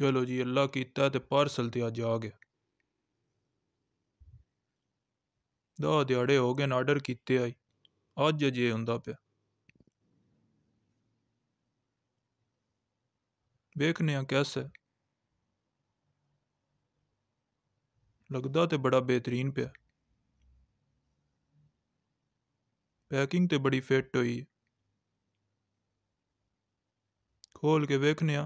चलो जी अल्लाह किता तो पार्सल तो अज आ गया दह दड़े हो गए ऑर्डर किते आई अज अजे हों पेखने कैस है लगता तो बड़ा बेहतरीन पे पैकिंग तो बड़ी फिट हुई खोल के वेखने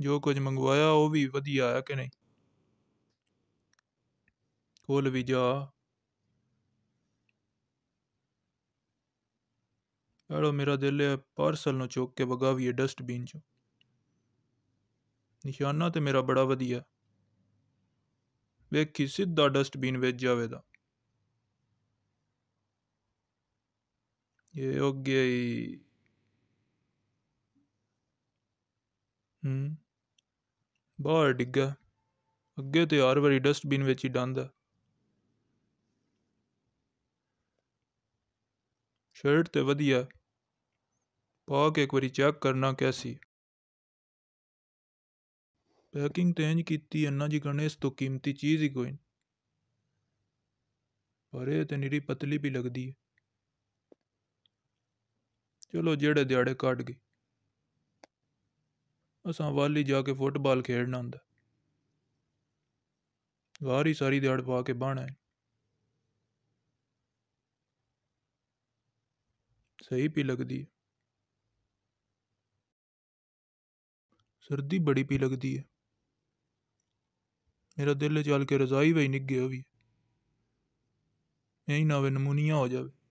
ਜੋ ਕੁਝ ਮੰਗਵਾਇਆ ਉਹ ਵੀ ਵਧੀਆ ਆਇਆ ਕਿ ਨਹੀਂ ਖੋਲ ਵੀ ਜਾ ਯਾਰੋ ਮੇਰਾ ਦਿਲ ਹੈ ਪਾਰਸਲ ਨੂੰ ਚੁੱਕ ਕੇ ਵਗਾਵੀਏ ਡਸਟਬਿਨ 'ਚ ਨਿਸ਼ਾਨਾ ਤੇ ਮੇਰਾ ਬੜਾ ਵਧੀਆ ਵੇਖੀ ਸਿੱਧਾ ਡਸਟਬਿਨ ਵਿੱਚ ਜਾਵੇਦਾ ਇਹ ਹੋ ਗਈ ਹੂੰ ਬਾਹਰ ਡਿੱਗਾ ਅੱਗੇ ਤੇ ਹਰ ਵਾਰੀ ਡਸਟਬਿਨ ਵਿੱਚ ਹੀ ਡੰਦਾ ਸ਼ਰਟ ਤੇ ਵਧੀਆ ਪਾ ਕੇ ਇੱਕ ਵਾਰੀ ਚੈੱਕ ਕਰਨਾ ਕੈਸੀ ਪੈਕਿੰਗ ਇੰਜ ਕੀਤੀ ਅੰਨਾ ਜੀ ਕਹਿੰਦੇ ਇਸ ਤੋਂ ਕੀਮਤੀ ਚੀਜ਼ ਹੀ ਕੋਈ ਪਰ ਇਹ ਤੇ ਨੀਰੀ ਪਤਲੀ ਵੀ ਲੱਗਦੀ ਹੈ ਚਲੋ ਜਿਹੜੇ ਦਿਹਾੜੇ ਕੱਢ ਗਏ ਅਸਾਂ ਵਾਲੀ ਜਾ ਕੇ ਫੁੱਟਬਾਲ ਖੇਡਣਾ ਹੁੰਦਾ ਵਾਰੀ ਸਾਰੀ ਦਿਹਾੜ ਪਾ ਕੇ ਬਾਣਾ ਸਹੀ ਪੀ ਲੱਗਦੀ ਸਰਦੀ ਬੜੀ ਪੀ ਲੱਗਦੀ ਹੈ ਮੇਰਾ ਦਿਲ ਚੱਲ ਕੇ ਰਜ਼ਾਈ ਵਈ ਨਿੱਗੇ ਹੋਈ ਐਂ ਨਾ ਵੇ ਨਮੂਨੀਆ ਹੋ ਜਾਵੇ